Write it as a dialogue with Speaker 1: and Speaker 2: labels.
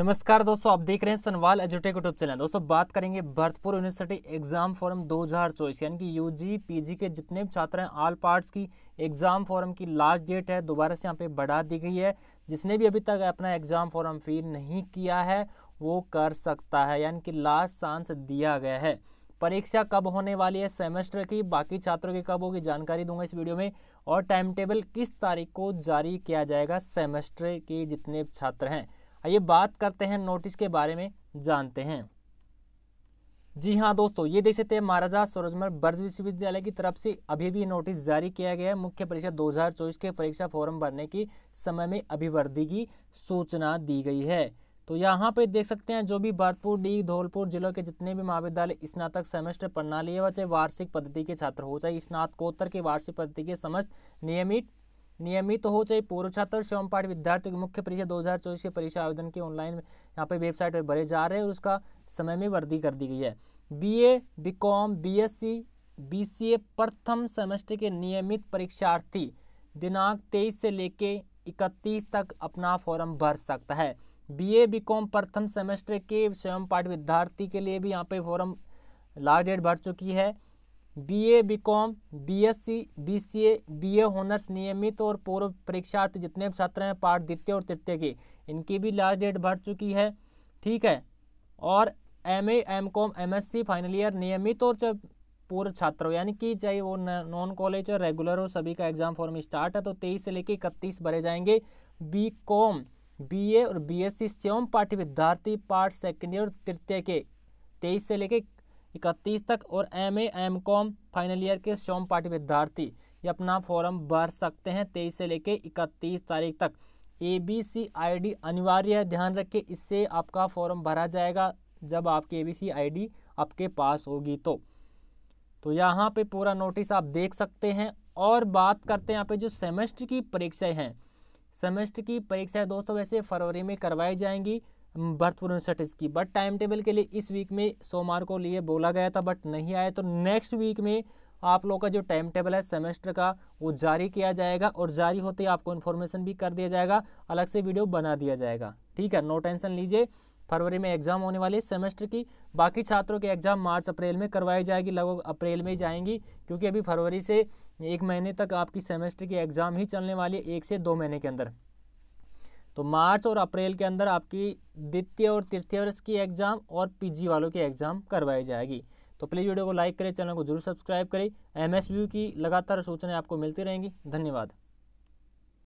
Speaker 1: नमस्कार दोस्तों आप देख रहे हैं सनवाल एजुटेक यूट्यूब चैनल दोस्तों बात करेंगे भरतपुर यूनिवर्सिटी एग्जाम फॉर्म 2024 यानी कि यूजी पीजी के जितने भी छात्र हैं ऑल पार्ट्स की एग्जाम फॉर्म की लास्ट डेट है दोबारा से यहाँ पे बढ़ा दी गई है जिसने भी अभी तक अपना एग्जाम फॉर्म फिल नहीं किया है वो कर सकता है यानी कि लास्ट चांस दिया गया है परीक्षा कब होने वाली है सेमेस्टर की बाकी छात्रों की कब होगी जानकारी दूंगा इस वीडियो में और टाइम टेबल किस तारीख को जारी किया जाएगा सेमेस्टर के जितने छात्र हैं आइए बात करते हैं नोटिस के बारे में जानते हैं जी हाँ दोस्तों ये देख सकते हैं महाराजा सरोजमल ब्रज विश्वविद्यालय की तरफ से अभी भी नोटिस जारी किया गया है मुख्य परीक्षा 2024 के परीक्षा फॉर्म भरने की समय में अभिवृद्धि की सूचना दी गई है तो यहाँ पे देख सकते हैं जो भी भरतपुर डी धौलपुर जिलों के जितने भी महाविद्यालय स्नातक सेमेस्टर प्रणाली है वह चाहे वार्षिक पद्धति के छात्र हो चाहे स्नातकोत्तर के वार्षिक पद्धति के समस्त नियमित नियमित तो हो चाहे पूर्व छात्र स्वयं पाठ विद्यार्थियों की मुख्य परीक्षा 2024 के परीक्षा आवेदन के ऑनलाइन यहाँ पे वेबसाइट पर भरे जा रहे हैं और उसका समय में वृद्धि कर दी गई है बीए, बीकॉम, बीएससी, बीसीए प्रथम सेमेस्टर के नियमित परीक्षार्थी दिनांक तेईस से लेके इकतीस तक अपना फॉर्म भर सकता है बीए बीकॉम प्रथम सेमेस्टर के स्वयं पाठ विद्यार्थी के लिए भी यहाँ पे फॉर्म लास्ट डेट भर चुकी है BA BCom BSc BCA BA honours नियमित और पूर्व परीक्षार्थी जितने भी छात्र हैं पार्ट द्वितीय और तृतीय की इनकी भी लास्ट डेट भर चुकी है ठीक है और M A M Com M S C final year नियमित और जब पूर्व छात्र हो यानी कि चाहे वो नॉन कॉलेज और रेगुलर हो सभी का एग्जाम फॉर्म स्टार्ट है तो तेईस से लेकर इकतीस भरे जाएंगे बी कॉम बी ए और बी एस सी स्वयं पाठ्य विद्यार्थी पार्ट सेकेंड ईयर और तृतीय के तेईस से लेकर इकतीस तक और M A M Com final year के श्योम पाठ्य विद्यार्थी ये अपना फॉर्म भर सकते हैं तेईस से लेके इकतीस तारीख तक A B C I D अनिवार्य है ध्यान रखें इससे आपका फॉर्म भरा जाएगा जब आपकी A B C I D आपके पास होगी तो तो यहाँ पे पूरा नोटिस आप देख सकते हैं और बात करते हैं यहाँ पे जो सेमेस्टर की परीक्षाएं हैं सेमेस्टर की परीक्षाएं दोस्तों वैसे फरवरी में करवाई जाएंगी बर्थ प्रोनोस्टेटिस की बट टाइम टेबल के लिए इस वीक में सोमवार को लिए बोला गया था बट नहीं आया तो नेक्स्ट वीक में आप लोगों का जो टाइम टेबल है सेमेस्टर का वो जारी किया जाएगा और जारी होते ही आपको इन्फॉर्मेशन भी कर दिया जाएगा अलग से वीडियो बना दिया जाएगा ठीक है नो टेंशन लीजिए फरवरी में एग्जाम होने वाली सेमेस्टर की बाकी छात्रों के एग्जाम मार्च अप्रैल में करवाई जाएगी लगभग अप्रैल में ही जाएंगी क्योंकि अभी फरवरी से एक महीने तक आपकी सेमेस्टर की एग्ज़ाम ही चलने वाली है एक से दो महीने के अंदर तो मार्च और अप्रैल के अंदर आपकी द्वितीय और तृतीय वर्ष की एग्ज़ाम और पीजी वालों की एग्ज़ाम करवाई जाएगी तो प्लीज़ वीडियो को लाइक करें चैनल को जरूर सब्सक्राइब करें एम की लगातार सूचनाएँ आपको मिलती रहेंगी धन्यवाद